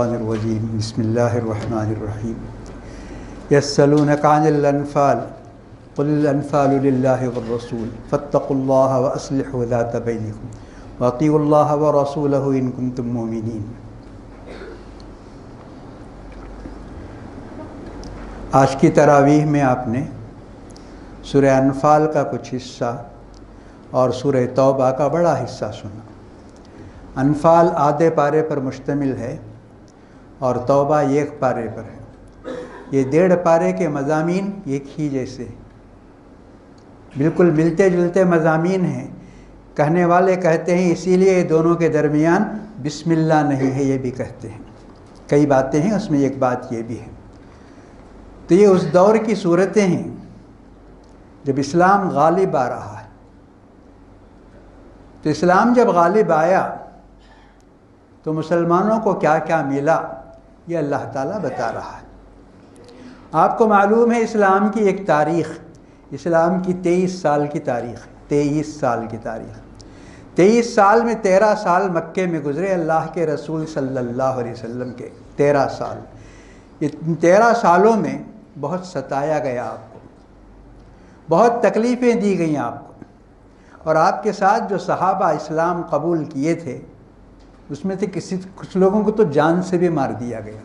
الرجیم بسم اللہ الرحمن الرحیم یسلونک عن الانفال قل الانفال للہ والرسول فاتقوا اللہ ذات بینکم واطیعوا اللہ ورسولہ ان کنتم مومنین آج کی تراویح میں آپ نے سورہ انفال کا کچھ حصہ اور سورہ توبہ کا بڑا حصہ سنا انفال آدھے پارے پر مشتمل ہے اور توبہ ایک پارے پر ہے یہ دیڑھ پارے کے مضامین ایک ہی جیسے بالکل ملتے جلتے مضامین ہیں کہنے والے کہتے ہیں اسی لیے دونوں کے درمیان بسم اللہ نہیں ہے یہ بھی کہتے ہیں کئی باتیں ہیں اس میں ایک بات یہ بھی ہے تو یہ اس دور کی صورتیں ہیں جب اسلام غالب آ رہا ہے تو اسلام جب غالب آیا تو مسلمانوں کو کیا کیا ملا یہ اللہ تعالیٰ بتا رہا ہے آپ کو معلوم ہے اسلام کی ایک تاریخ اسلام کی تیئیس سال کی تاریخ تیئیس سال کی تاریخ تیئیس سال میں تیرہ سال مکے میں گزرے اللہ کے رسول صلی اللہ علیہ وسلم کے تیرہ سال تیرہ سالوں میں بہت ستایا گیا آپ کو بہت تکلیفیں دی گئیں آپ کو اور آپ کے ساتھ جو صحابہ اسلام قبول کیے تھے اس میں سے کسی کچھ لوگوں کو تو جان سے بھی مار دیا گیا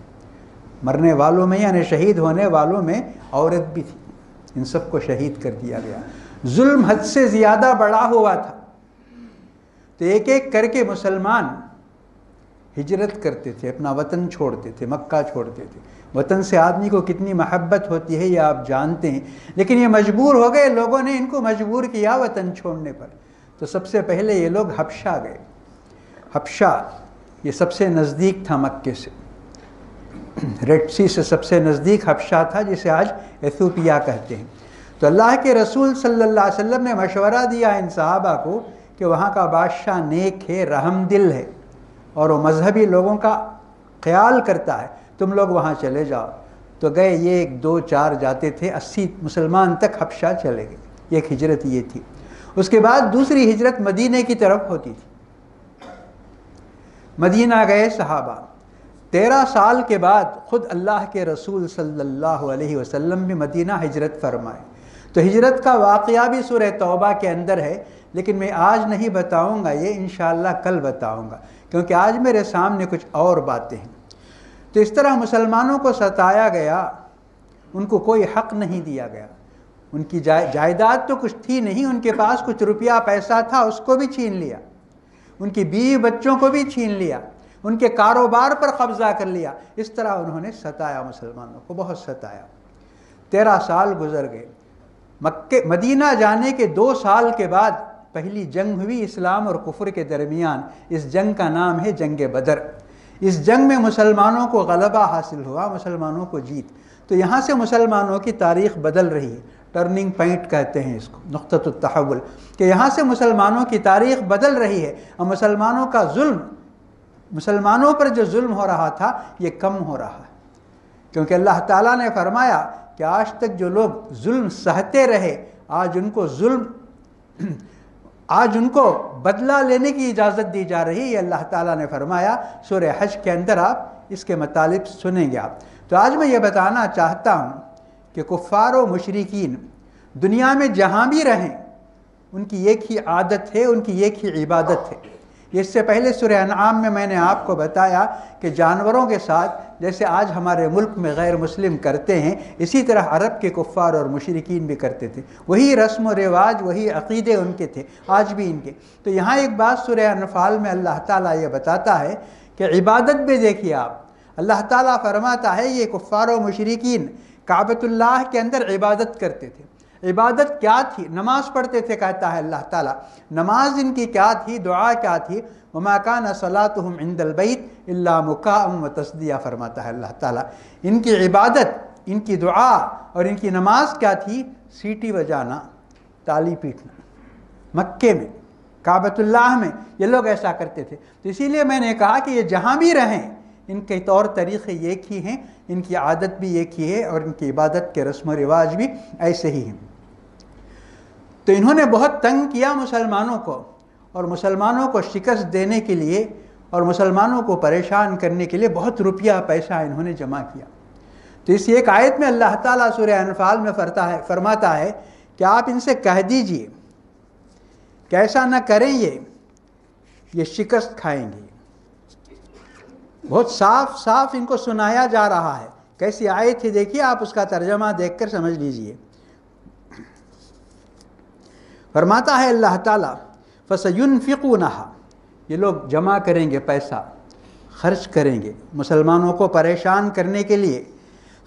مرنے والوں میں یعنی شہید ہونے والوں میں عورت بھی تھی ان سب کو شہید کر دیا گیا ظلم حد سے زیادہ بڑا ہوا تھا تو ایک ایک کر کے مسلمان ہجرت کرتے تھے اپنا وطن چھوڑتے تھے مکہ چھوڑتے تھے وطن سے آدمی کو کتنی محبت ہوتی ہے یہ آپ جانتے ہیں لیکن یہ مجبور ہو گئے لوگوں نے ان کو مجبور کیا وطن چھوڑنے پر تو سب سے پہلے یہ لوگ ہپشا گئے حبشہ یہ سب سے نزدیک تھا مکے سے ریڈ سی سے سب سے نزدیک حبشہ تھا جسے آج ایتھوپیا کہتے ہیں تو اللہ کے رسول صلی اللہ علیہ وسلم نے مشورہ دیا ان صحابہ کو کہ وہاں کا بادشاہ نیک ہے رحم دل ہے اور وہ مذہبی لوگوں کا خیال کرتا ہے تم لوگ وہاں چلے جاؤ تو گئے یہ ایک دو چار جاتے تھے اسی مسلمان تک حبشہ چلے گئے ایک ہجرت یہ تھی اس کے بعد دوسری ہجرت مدینہ کی طرف ہوتی تھی مدینہ گئے صحابہ تیرہ سال کے بعد خود اللہ کے رسول صلی اللہ علیہ وسلم بھی مدینہ ہجرت فرمائے تو ہجرت کا واقعہ بھی سورہ توبہ کے اندر ہے لیکن میں آج نہیں بتاؤں گا یہ انشاءاللہ کل بتاؤں گا کیونکہ آج میرے سامنے کچھ اور باتیں ہیں تو اس طرح مسلمانوں کو ستایا گیا ان کو کوئی حق نہیں دیا گیا ان کی جائیداد تو کچھ تھی نہیں ان کے پاس کچھ روپیہ پیسہ تھا اس کو بھی چھین لیا ان کی بیوی بچوں کو بھی چھین لیا ان کے کاروبار پر قبضہ کر لیا اس طرح انہوں نے ستایا مسلمانوں کو بہت ستایا تیرہ سال گزر گئے مکے مدینہ جانے کے دو سال کے بعد پہلی جنگ ہوئی اسلام اور کفر کے درمیان اس جنگ کا نام ہے جنگ بدر اس جنگ میں مسلمانوں کو غلبہ حاصل ہوا مسلمانوں کو جیت تو یہاں سے مسلمانوں کی تاریخ بدل رہی ہے ٹرننگ پوائنٹ کہتے ہیں اس کو نقطت التحول کہ یہاں سے مسلمانوں کی تاریخ بدل رہی ہے اور مسلمانوں کا ظلم مسلمانوں پر جو ظلم ہو رہا تھا یہ کم ہو رہا ہے کیونکہ اللہ تعالیٰ نے فرمایا کہ آج تک جو لوگ ظلم سہتے رہے آج ان کو ظلم آج ان کو بدلہ لینے کی اجازت دی جا رہی ہے اللہ تعالیٰ نے فرمایا سورہ حج کے اندر آپ اس کے مطالب سنیں گے آپ تو آج میں یہ بتانا چاہتا ہوں کہ کفار و مشرقین دنیا میں جہاں بھی رہیں ان کی ایک ہی عادت ہے ان کی ایک ہی عبادت ہے اس سے پہلے سورہ انعام میں میں نے آپ کو بتایا کہ جانوروں کے ساتھ جیسے آج ہمارے ملک میں غیر مسلم کرتے ہیں اسی طرح عرب کے کفار اور مشرقین بھی کرتے تھے وہی رسم و رواج وہی عقیدے ان کے تھے آج بھی ان کے تو یہاں ایک بات سورہ انفال میں اللہ تعالیٰ یہ بتاتا ہے کہ عبادت بھی دیکھیے آپ اللہ تعالیٰ فرماتا ہے یہ کفار و مشرقین کعبۃ اللہ کے اندر عبادت کرتے تھے عبادت کیا تھی نماز پڑھتے تھے کہتا ہے اللہ تعالیٰ نماز ان کی کیا تھی دعا کیا تھی وما کان صلاتهم عند البیت الا اللہ و تصدیہ فرماتا ہے اللہ تعالیٰ ان کی عبادت ان کی دعا اور ان کی نماز کیا تھی سیٹی بجانا تالی پیٹنا مکے میں کعبۃ اللہ میں یہ لوگ ایسا کرتے تھے تو اسی لیے میں نے کہا کہ یہ جہاں بھی رہیں ان کے طور طریقے ایک ہی ہیں ان کی عادت بھی ایک ہی ہے اور ان کی عبادت کے رسم و رواج بھی ایسے ہی ہیں تو انہوں نے بہت تنگ کیا مسلمانوں کو اور مسلمانوں کو شکست دینے کے لیے اور مسلمانوں کو پریشان کرنے کے لیے بہت روپیہ پیسہ انہوں نے جمع کیا تو اسی ایک آیت میں اللہ تعالیٰ سورہ انفال میں فرتا ہے فرماتا ہے کہ آپ ان سے کہہ دیجئے کہ ایسا نہ کریں یہ یہ شکست کھائیں گے بہت صاف صاف ان کو سنایا جا رہا ہے کیسی آئے تھی دیکھیے آپ اس کا ترجمہ دیکھ کر سمجھ لیجئے فرماتا ہے اللہ تعالیٰ فصیون یہ لوگ جمع کریں گے پیسہ خرچ کریں گے مسلمانوں کو پریشان کرنے کے لیے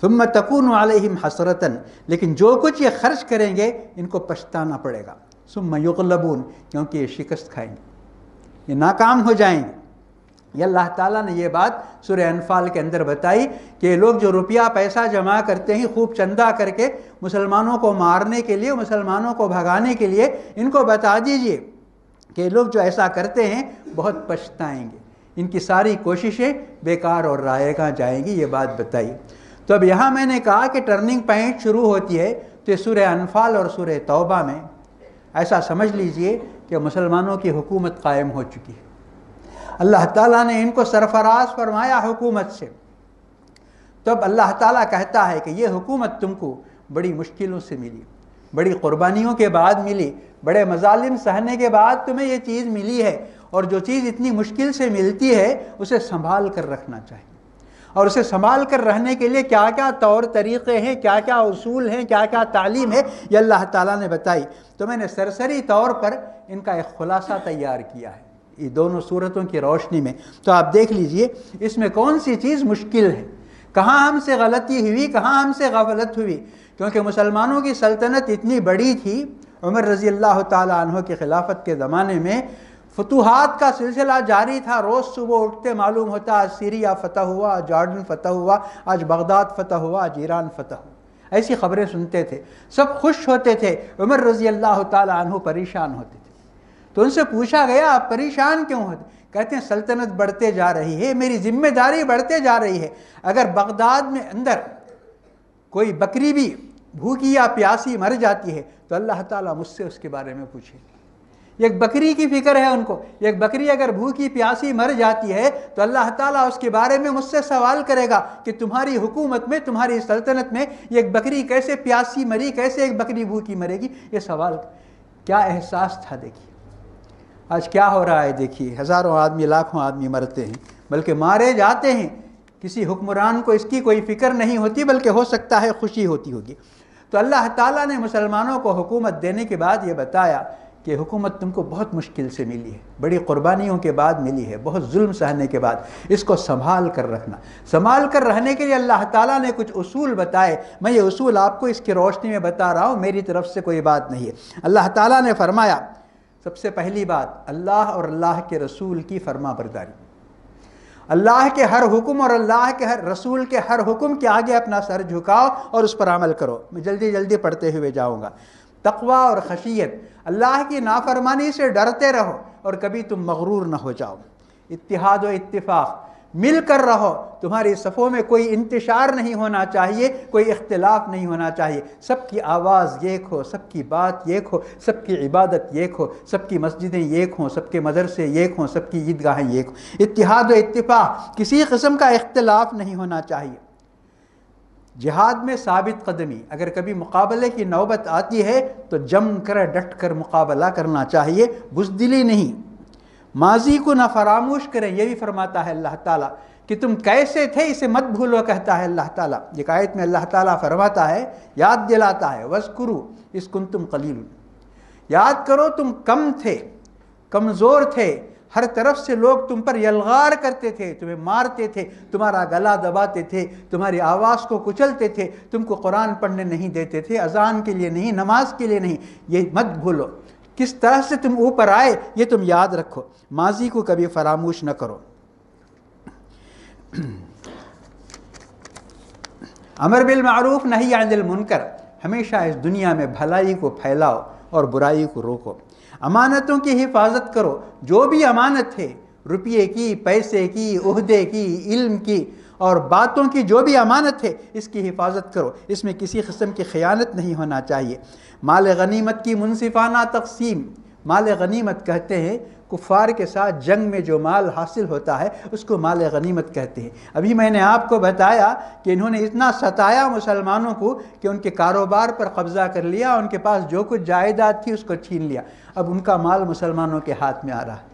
ثم تکون علیہم محسرت لیکن جو کچھ یہ خرچ کریں گے ان کو پچھتانا پڑے گا ثم یغلبون کیونکہ یہ شکست کھائیں گے یہ ناکام ہو جائیں گے یہ اللہ تعالیٰ نے یہ بات سورہ انفال کے اندر بتائی کہ لوگ جو روپیہ پیسہ جمع کرتے ہیں خوب چندہ کر کے مسلمانوں کو مارنے کے لیے مسلمانوں کو بھگانے کے لیے ان کو بتا دیجئے کہ لوگ جو ایسا کرتے ہیں بہت پچھتائیں گے ان کی ساری کوششیں بیکار اور رائے کا جائیں گی یہ بات بتائی تو اب یہاں میں نے کہا کہ ٹرننگ پوائنٹ شروع ہوتی ہے تو سورہ انفال اور سورہ توبہ میں ایسا سمجھ لیجئے کہ مسلمانوں کی حکومت قائم ہو چکی ہے اللہ تعالیٰ نے ان کو سرفراز فرمایا حکومت سے تب اللہ تعالیٰ کہتا ہے کہ یہ حکومت تم کو بڑی مشکلوں سے ملی بڑی قربانیوں کے بعد ملی بڑے مظالم سہنے کے بعد تمہیں یہ چیز ملی ہے اور جو چیز اتنی مشکل سے ملتی ہے اسے سنبھال کر رکھنا چاہیے اور اسے سنبھال کر رہنے کے لیے کیا کیا طور طریقے ہیں کیا کیا اصول ہیں کیا کیا تعلیم ہے یہ اللہ تعالیٰ نے بتائی تو میں نے سرسری طور پر ان کا ایک خلاصہ تیار کیا ہے دونوں صورتوں کی روشنی میں تو آپ دیکھ لیجئے اس میں کون سی چیز مشکل ہے کہاں ہم سے غلطی ہوئی کہاں ہم سے غفلت ہوئی کیونکہ مسلمانوں کی سلطنت اتنی بڑی تھی عمر رضی اللہ تعالیٰ کی خلافت کے زمانے میں فتوحات کا سلسلہ جاری تھا روز صبح اٹھتے معلوم ہوتا آج سیریا فتح ہوا آج جارڈن فتح ہوا آج بغداد فتح ہوا آج ایران فتح ہوا ایسی خبریں سنتے تھے سب خوش ہوتے تھے عمر رضی اللہ تعالیٰ عنہ پریشان ہوتے تو ان سے پوچھا گیا آپ پریشان کیوں ہوتے کہتے ہیں سلطنت بڑھتے جا رہی ہے میری ذمہ داری بڑھتے جا رہی ہے اگر بغداد میں اندر کوئی بکری بھی بھوکی یا پیاسی مر جاتی ہے تو اللہ تعالیٰ مجھ سے اس کے بارے میں پوچھے گی ایک بکری کی فکر ہے ان کو ایک بکری اگر بھوکی پیاسی مر جاتی ہے تو اللہ تعالیٰ اس کے بارے میں مجھ سے سوال کرے گا کہ تمہاری حکومت میں تمہاری سلطنت میں ایک بکری کیسے پیاسی مری کیسے ایک بکری بھوکی مرے گی یہ سوال کیا احساس تھا دیکھیے آج کیا ہو رہا ہے دیکھیے ہزاروں آدمی لاکھوں آدمی مرتے ہیں بلکہ مارے جاتے ہیں کسی حکمران کو اس کی کوئی فکر نہیں ہوتی بلکہ ہو سکتا ہے خوشی ہوتی ہوگی تو اللہ تعالیٰ نے مسلمانوں کو حکومت دینے کے بعد یہ بتایا کہ حکومت تم کو بہت مشکل سے ملی ہے بڑی قربانیوں کے بعد ملی ہے بہت ظلم سہنے کے بعد اس کو سنبھال کر رکھنا سنبھال کر رہنے کے لیے اللہ تعالیٰ نے کچھ اصول بتائے میں یہ اصول آپ کو اس کی روشنی میں بتا رہا ہوں میری طرف سے کوئی بات نہیں ہے اللہ تعالیٰ نے فرمایا سب سے پہلی بات اللہ اور اللہ کے رسول کی فرما برداری اللہ کے ہر حکم اور اللہ کے ہر رسول کے ہر حکم کے آگے اپنا سر جھکاؤ اور اس پر عمل کرو میں جلدی جلدی پڑھتے ہوئے جاؤں گا تقوی اور خشیت اللہ کی نافرمانی سے ڈرتے رہو اور کبھی تم مغرور نہ ہو جاؤ اتحاد و اتفاق مل کر رہو تمہاری صفوں میں کوئی انتشار نہیں ہونا چاہیے کوئی اختلاف نہیں ہونا چاہیے سب کی آواز ایک ہو سب کی بات ایک ہو سب کی عبادت ایک ہو سب کی مسجدیں ایک ہوں سب کے مدرسے ایک ہوں سب کی عیدگاہیں ایک ہوں اتحاد و اتفاق کسی قسم کا اختلاف نہیں ہونا چاہیے جہاد میں ثابت قدمی اگر کبھی مقابلے کی نوبت آتی ہے تو جم کر ڈٹ کر مقابلہ کرنا چاہیے بزدلی نہیں ماضی کو نہ فراموش کریں یہ بھی فرماتا ہے اللہ تعالیٰ کہ تم کیسے تھے اسے مت بھولو کہتا ہے اللہ تعالیٰ شکایت میں اللہ تعالیٰ فرماتا ہے یاد دلاتا ہے وز کرو اس کن تم قلیل یاد کرو تم کم تھے کمزور تھے ہر طرف سے لوگ تم پر یلغار کرتے تھے تمہیں مارتے تھے تمہارا گلا دباتے تھے تمہاری آواز کو کچلتے تھے تم کو قرآن پڑھنے نہیں دیتے تھے اذان کے لیے نہیں نماز کے لیے نہیں یہ مت بھولو کس طرح سے تم اوپر آئے یہ تم یاد رکھو ماضی کو کبھی فراموش نہ کرو امر بالمعروف نہیں عن المنکر ہمیشہ اس دنیا میں بھلائی کو پھیلاؤ اور برائی کو روکو امانتوں کی حفاظت کرو جو بھی امانت ہے روپیے کی پیسے کی عہدے کی علم کی اور باتوں کی جو بھی امانت ہے اس کی حفاظت کرو اس میں کسی قسم کی خیانت نہیں ہونا چاہیے مال غنیمت کی منصفانہ تقسیم مال غنیمت کہتے ہیں کفار کے ساتھ جنگ میں جو مال حاصل ہوتا ہے اس کو مال غنیمت کہتے ہیں ابھی میں نے آپ کو بتایا کہ انہوں نے اتنا ستایا مسلمانوں کو کہ ان کے کاروبار پر قبضہ کر لیا ان کے پاس جو کچھ جائیداد تھی اس کو چھین لیا اب ان کا مال مسلمانوں کے ہاتھ میں آ رہا ہے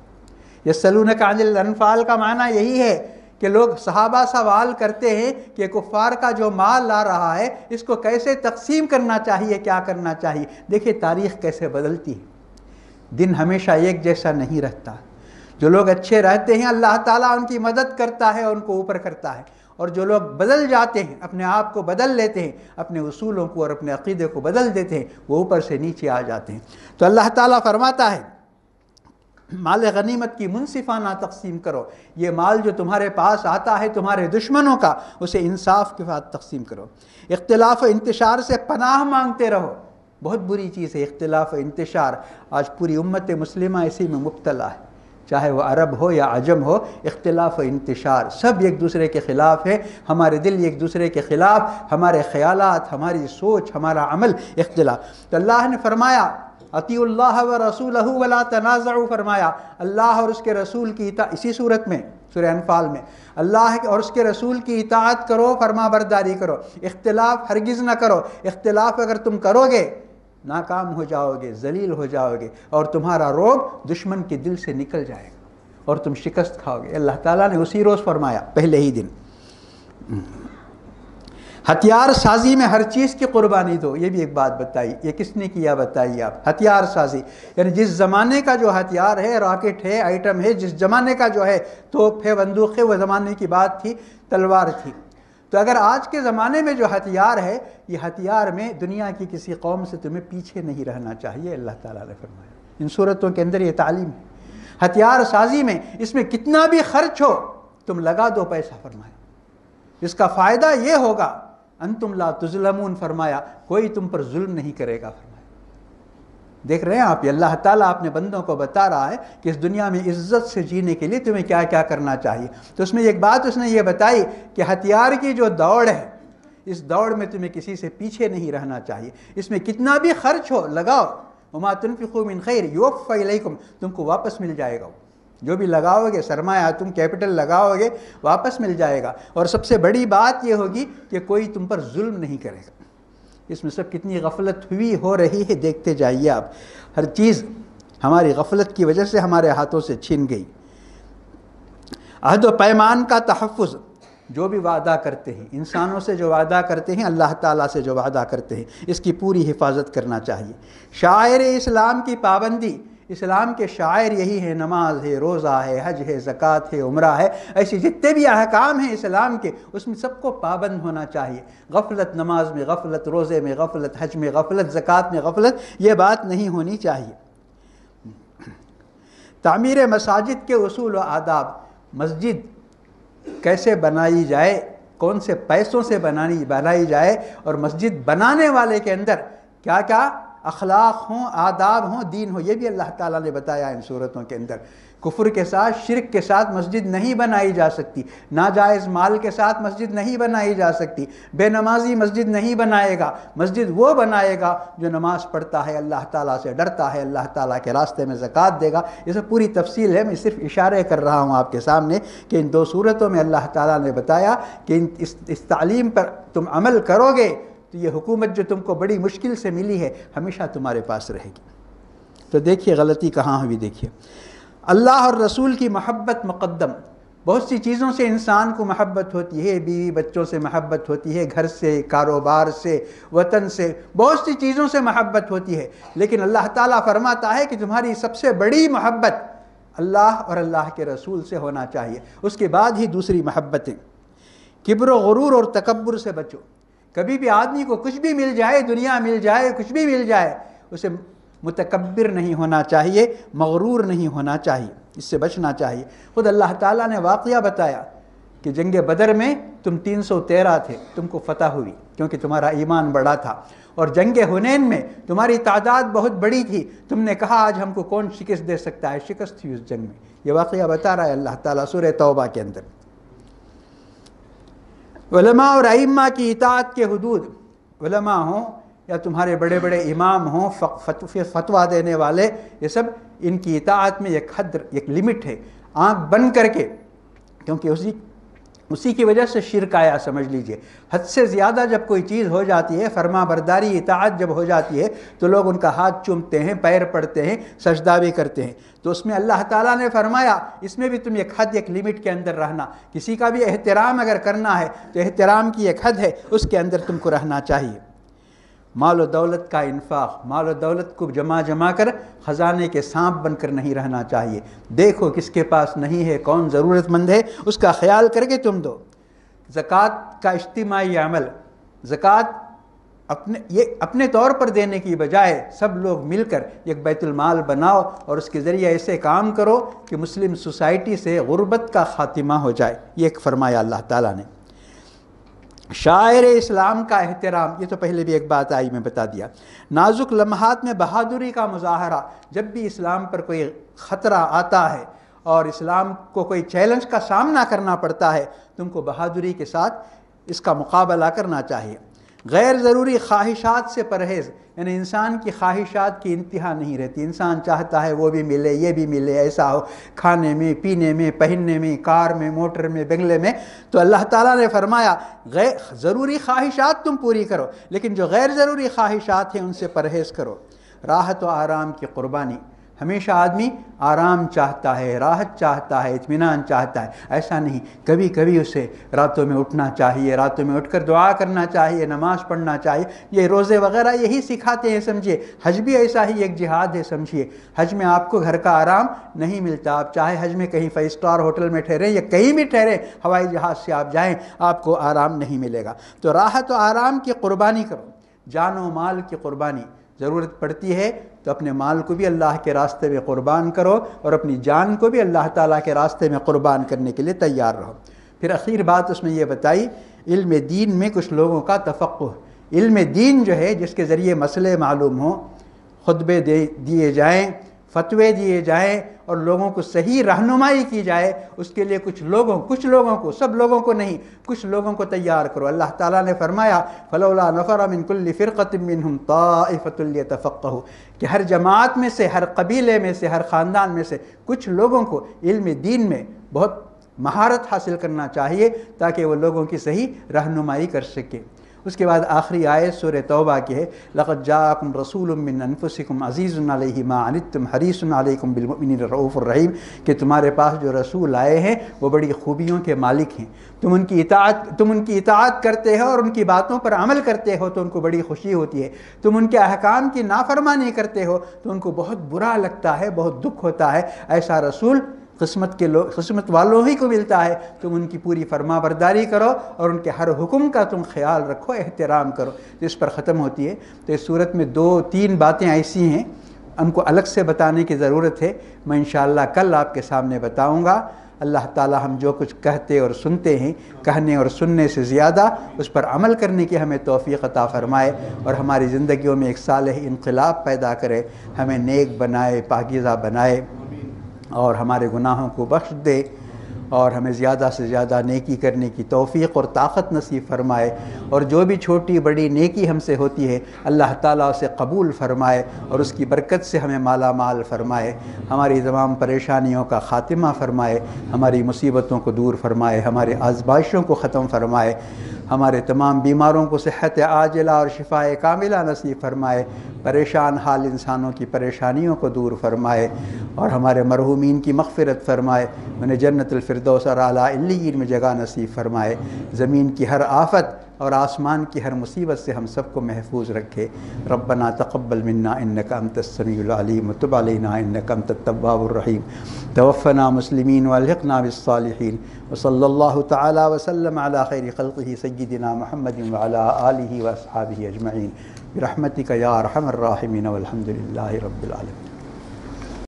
یسلون کا الانفال کا معنی یہی ہے کہ لوگ صحابہ سوال کرتے ہیں کہ کفار کا جو مال لا رہا ہے اس کو کیسے تقسیم کرنا چاہیے کیا کرنا چاہیے دیکھیے تاریخ کیسے بدلتی ہے دن ہمیشہ ایک جیسا نہیں رہتا جو لوگ اچھے رہتے ہیں اللہ تعالیٰ ان کی مدد کرتا ہے اور ان کو اوپر کرتا ہے اور جو لوگ بدل جاتے ہیں اپنے آپ کو بدل لیتے ہیں اپنے اصولوں کو اور اپنے عقیدے کو بدل دیتے ہیں وہ اوپر سے نیچے آ جاتے ہیں تو اللہ تعالیٰ فرماتا ہے مال غنیمت کی منصفانہ تقسیم کرو یہ مال جو تمہارے پاس آتا ہے تمہارے دشمنوں کا اسے انصاف کے ساتھ تقسیم کرو اختلاف و انتشار سے پناہ مانگتے رہو بہت بری چیز ہے اختلاف و انتشار آج پوری امت مسلمہ اسی میں مبتلا ہے چاہے وہ عرب ہو یا عجم ہو اختلاف و انتشار سب ایک دوسرے کے خلاف ہے ہمارے دل ایک دوسرے کے خلاف ہمارے خیالات ہماری سوچ ہمارا عمل اختلاف تو اللہ نے فرمایا عطی اللہ و رسول ولا تنازع فرمایا اللہ اور اس کے رسول کی اطاعت اسی صورت میں سورہ انفال میں اللہ اور اس کے رسول کی اطاعت کرو فرما برداری کرو اختلاف ہرگز نہ کرو اختلاف اگر تم کرو گے ناکام ہو جاؤ گے ذلیل ہو جاؤ گے اور تمہارا روگ دشمن کے دل سے نکل جائے گا اور تم شکست کھاؤ گے اللہ تعالیٰ نے اسی روز فرمایا پہلے ہی دن ہتھیار سازی میں ہر چیز کی قربانی دو یہ بھی ایک بات بتائی یہ کس نے کیا بتائی آپ ہتھیار سازی یعنی جس زمانے کا جو ہتھیار ہے راکٹ ہے آئٹم ہے جس زمانے کا جو ہے تو ہے بندوق وہ زمانے کی بات تھی تلوار تھی تو اگر آج کے زمانے میں جو ہتھیار ہے یہ ہتھیار میں دنیا کی کسی قوم سے تمہیں پیچھے نہیں رہنا چاہیے اللہ تعالیٰ نے فرمایا ان صورتوں کے اندر یہ تعلیم ہے ہتھیار سازی میں اس میں کتنا بھی خرچ ہو تم لگا دو پیسہ فرمایا اس کا فائدہ یہ ہوگا انتم لا تظلمون فرمایا کوئی تم پر ظلم نہیں کرے گا فرمایا دیکھ رہے ہیں آپ یہ اللہ تعالیٰ اپنے بندوں کو بتا رہا ہے کہ اس دنیا میں عزت سے جینے کے لیے تمہیں کیا کیا کرنا چاہیے تو اس میں ایک بات اس نے یہ بتائی کہ ہتھیار کی جو دوڑ ہے اس دوڑ میں تمہیں کسی سے پیچھے نہیں رہنا چاہیے اس میں کتنا بھی خرچ ہو لگاؤ تنفقو من خیر یوفا الیکم تم کو واپس مل جائے گا وہ جو بھی لگاؤ گے سرمایہ تم کیپٹل لگاؤ گے واپس مل جائے گا اور سب سے بڑی بات یہ ہوگی کہ کوئی تم پر ظلم نہیں کرے گا اس میں سب کتنی غفلت ہوئی ہو رہی ہے دیکھتے جائیے آپ ہر چیز ہماری غفلت کی وجہ سے ہمارے ہاتھوں سے چھن گئی عہد و پیمان کا تحفظ جو بھی وعدہ کرتے ہیں انسانوں سے جو وعدہ کرتے ہیں اللہ تعالیٰ سے جو وعدہ کرتے ہیں اس کی پوری حفاظت کرنا چاہیے شاعر اسلام کی پابندی اسلام کے شاعر یہی ہیں نماز ہے روزہ ہے حج ہے زکاة ہے عمرہ ہے ایسی جتنے بھی احکام ہیں اسلام کے اس میں سب کو پابند ہونا چاہیے غفلت نماز میں غفلت روزے میں غفلت حج میں غفلت زکاة میں غفلت یہ بات نہیں ہونی چاہیے تعمیر مساجد کے اصول و آداب مسجد کیسے بنائی جائے کون سے پیسوں سے بنانی بنائی جائے اور مسجد بنانے والے کے اندر کیا کیا اخلاق ہوں آداب ہوں دین ہوں یہ بھی اللہ تعالیٰ نے بتایا ان صورتوں کے اندر کفر کے ساتھ شرک کے ساتھ مسجد نہیں بنائی جا سکتی ناجائز مال کے ساتھ مسجد نہیں بنائی جا سکتی بے نمازی مسجد نہیں بنائے گا مسجد وہ بنائے گا جو نماز پڑھتا ہے اللہ تعالیٰ سے ڈرتا ہے اللہ تعالیٰ کے راستے میں زکاة دے گا یہ سب پوری تفصیل ہے میں صرف اشارے کر رہا ہوں آپ کے سامنے کہ ان دو صورتوں میں اللہ تعالیٰ نے بتایا کہ اس تعلیم پر تم عمل کرو گے تو یہ حکومت جو تم کو بڑی مشکل سے ملی ہے ہمیشہ تمہارے پاس رہے گی تو دیکھیے غلطی کہاں ہوئی دیکھیے اللہ اور رسول کی محبت مقدم بہت سی چیزوں سے انسان کو محبت ہوتی ہے بیوی بچوں سے محبت ہوتی ہے گھر سے کاروبار سے وطن سے بہت سی چیزوں سے محبت ہوتی ہے لیکن اللہ تعالیٰ فرماتا ہے کہ تمہاری سب سے بڑی محبت اللہ اور اللہ کے رسول سے ہونا چاہیے اس کے بعد ہی دوسری محبتیں کبر و غرور اور تکبر سے بچو کبھی بھی آدمی کو کچھ بھی مل جائے دنیا مل جائے کچھ بھی مل جائے اسے متکبر نہیں ہونا چاہیے مغرور نہیں ہونا چاہیے اس سے بچنا چاہیے خود اللہ تعالیٰ نے واقعہ بتایا کہ جنگ بدر میں تم تین سو تیرہ تھے تم کو فتح ہوئی کیونکہ تمہارا ایمان بڑا تھا اور جنگ ہنین میں تمہاری تعداد بہت بڑی تھی تم نے کہا آج ہم کو کون شکست دے سکتا ہے شکست تھی اس جنگ میں یہ واقعہ بتا رہا ہے اللہ تعالیٰ سورہ توبہ کے اندر علماء اور ائمہ کی اطاعت کے حدود علماء ہوں یا تمہارے بڑے بڑے امام ہوں فتوہ دینے والے یہ سب ان کی اطاعت میں ایک حد ایک لمٹ ہے آنکھ بن کر کے کیونکہ اسی اسی کی وجہ سے شرک آیا سمجھ لیجئے حد سے زیادہ جب کوئی چیز ہو جاتی ہے فرما برداری اطاعت جب ہو جاتی ہے تو لوگ ان کا ہاتھ چومتے ہیں پیر پڑتے ہیں سجدہ بھی کرتے ہیں تو اس میں اللہ تعالیٰ نے فرمایا اس میں بھی تم ایک حد ایک لمٹ کے اندر رہنا کسی کا بھی احترام اگر کرنا ہے تو احترام کی ایک حد ہے اس کے اندر تم کو رہنا چاہیے مال و دولت کا انفاق مال و دولت کو جمع جمع کر خزانے کے سانپ بن کر نہیں رہنا چاہیے دیکھو کس کے پاس نہیں ہے کون ضرورت مند ہے اس کا خیال کر کے تم دو زکوٰۃ کا اجتماعی عمل زکوٰۃ اپنے یہ اپنے طور پر دینے کی بجائے سب لوگ مل کر ایک بیت المال بناؤ اور اس کے ذریعے ایسے کام کرو کہ مسلم سوسائٹی سے غربت کا خاتمہ ہو جائے یہ ایک فرمایا اللہ تعالیٰ نے شاعر اسلام کا احترام یہ تو پہلے بھی ایک بات آئی میں بتا دیا نازک لمحات میں بہادری کا مظاہرہ جب بھی اسلام پر کوئی خطرہ آتا ہے اور اسلام کو کوئی چیلنج کا سامنا کرنا پڑتا ہے تم کو بہادری کے ساتھ اس کا مقابلہ کرنا چاہیے غیر ضروری خواہشات سے پرہیز یعنی انسان کی خواہشات کی انتہا نہیں رہتی انسان چاہتا ہے وہ بھی ملے یہ بھی ملے ایسا ہو کھانے میں پینے میں پہننے میں کار میں موٹر میں بنگلے میں تو اللہ تعالیٰ نے فرمایا غیر ضروری خواہشات تم پوری کرو لیکن جو غیر ضروری خواہشات ہیں ان سے پرہیز کرو راحت و آرام کی قربانی ہمیشہ آدمی آرام چاہتا ہے راحت چاہتا ہے اطمینان چاہتا ہے ایسا نہیں کبھی کبھی اسے راتوں میں اٹھنا چاہیے راتوں میں اٹھ کر دعا کرنا چاہیے نماز پڑھنا چاہیے یہ روزے وغیرہ یہی سکھاتے ہیں سمجھیے حج بھی ایسا ہی ایک جہاد ہے سمجھیے حج میں آپ کو گھر کا آرام نہیں ملتا آپ چاہے حج میں کہیں فائیو اسٹار ہوٹل میں ٹھہریں یا کہیں بھی ٹھہریں ہوائی جہاز سے آپ جائیں آپ کو آرام نہیں ملے گا تو راحت و آرام کی قربانی کرو جان و مال کی قربانی ضرورت پڑتی ہے تو اپنے مال کو بھی اللہ کے راستے میں قربان کرو اور اپنی جان کو بھی اللہ تعالیٰ کے راستے میں قربان کرنے کے لیے تیار رہو پھر اخیر بات اس میں یہ بتائی علم دین میں کچھ لوگوں کا تفقع علم دین جو ہے جس کے ذریعے مسئلے معلوم ہوں خطبے دیے جائیں فتوے دیے جائیں اور لوگوں کو صحیح رہنمائی کی جائے اس کے لیے کچھ لوگوں کچھ لوگوں کو سب لوگوں کو نہیں کچھ لوگوں کو تیار کرو اللہ تعالیٰ نے فرمایا نفر من کل فرقت طاعفت طائفت ہو کہ ہر جماعت میں سے ہر قبیلے میں سے ہر خاندان میں سے کچھ لوگوں کو علم دین میں بہت مہارت حاصل کرنا چاہیے تاکہ وہ لوگوں کی صحیح رہنمائی کر سکے اس کے بعد آخری آئے سور توبہ کے ہے لقت جا رسول من انفسکم عزیز علیہ ما انتم حریص علیکم بالمؤمن الرعوف الرحیم کہ تمہارے پاس جو رسول آئے ہیں وہ بڑی خوبیوں کے مالک ہیں تم ان کی اطاعت تم ان کی اطاعت کرتے ہو اور ان کی باتوں پر عمل کرتے ہو تو ان کو بڑی خوشی ہوتی ہے تم ان کے احکام کی نافرمانی کرتے ہو تو ان کو بہت برا لگتا ہے بہت دکھ ہوتا ہے ایسا رسول قسمت کے لوگ قسمت والوں ہی کو ملتا ہے تم ان کی پوری فرما برداری کرو اور ان کے ہر حکم کا تم خیال رکھو احترام کرو اس پر ختم ہوتی ہے تو اس صورت میں دو تین باتیں ایسی ہیں ہم کو الگ سے بتانے کی ضرورت ہے میں انشاءاللہ کل آپ کے سامنے بتاؤں گا اللہ تعالی ہم جو کچھ کہتے اور سنتے ہیں کہنے اور سننے سے زیادہ اس پر عمل کرنے کی ہمیں توفیق عطا فرمائے اور ہماری زندگیوں میں ایک صالح انقلاب پیدا کرے ہمیں نیک بنائے پاکیزہ بنائے اور ہمارے گناہوں کو بخش دے اور ہمیں زیادہ سے زیادہ نیکی کرنے کی توفیق اور طاقت نصیب فرمائے اور جو بھی چھوٹی بڑی نیکی ہم سے ہوتی ہے اللہ تعالیٰ اسے قبول فرمائے اور اس کی برکت سے ہمیں مالا مال فرمائے ہماری تمام پریشانیوں کا خاتمہ فرمائے ہماری مصیبتوں کو دور فرمائے ہمارے آزمائشوں کو ختم فرمائے ہمارے تمام بیماروں کو صحت عاجلہ اور شفاء کاملہ نصیب فرمائے پریشان حال انسانوں کی پریشانیوں کو دور فرمائے اور ہمارے مرحومین کی مغفرت فرمائے انہیں جنت الفردوس اور اعلیٰ علیین میں جگہ نصیب فرمائے زمین کی ہر آفت اور آسمان کی ہر مصیبت سے ہم سب کو محفوظ رکھے ربنا تقبل تقبل انکا الکامت السمیع العلیم تب انکا امت طباء الرحیم توفنا مسلمین والحقنا بالصالحین وصل اللہ تعالی وسلم على خیر خلقه سیدنا محمد وعلى آلہ وصحبِ اجمعین برحمتک یا رحم الراحمین والحمدللہ رب العالمین